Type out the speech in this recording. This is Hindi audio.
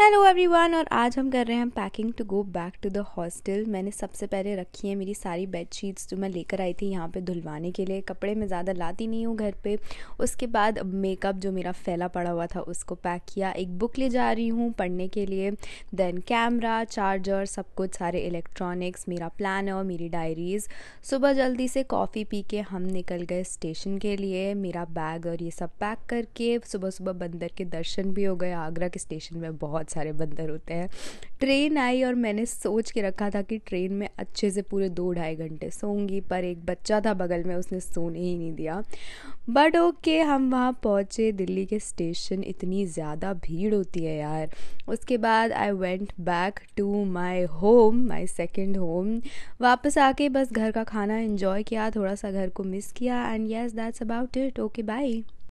हेलो एवरीवन और आज हम कर रहे हैं packing to go back to the hostel मैंने सबसे पहले रखी है मेरी सारी बेडशीट्स जो मैं लेकर आई थी यहाँ पे धुलवाने के लिए कपड़े मैं ज़्यादा लाती नहीं हूँ घर पे उसके बाद मेकअप जो मेरा फैला पड़ा हुआ था उसको पैक किया एक बुक ले जा रही हूँ पढ़ने के लिए देन कैमरा चार्जर सब कुछ सारे इलेक्ट्रॉनिक्स मेरा प्लान और मेरी डायरीज़ सुबह जल्दी से कॉफ़ी पी के हम निकल गए स्टेशन के लिए मेरा बैग और ये सब पैक करके सुबह सुबह बंदर के दर्शन भी हो गए आगरा के स्टेशन में बहुत बहुत सारे बंदर होते हैं ट्रेन आई और मैंने सोच के रखा था कि ट्रेन में अच्छे से पूरे दो ढाई घंटे सोंगी पर एक बच्चा था बगल में उसने सोने ही नहीं दिया बट ओके हम वहाँ पहुँचे दिल्ली के स्टेशन इतनी ज़्यादा भीड़ होती है यार उसके बाद I went back to my home my second home वापस आके बस घर का खाना इन्जॉय किया थोड़ा सा घर को मिस किया and yes that's about it okay by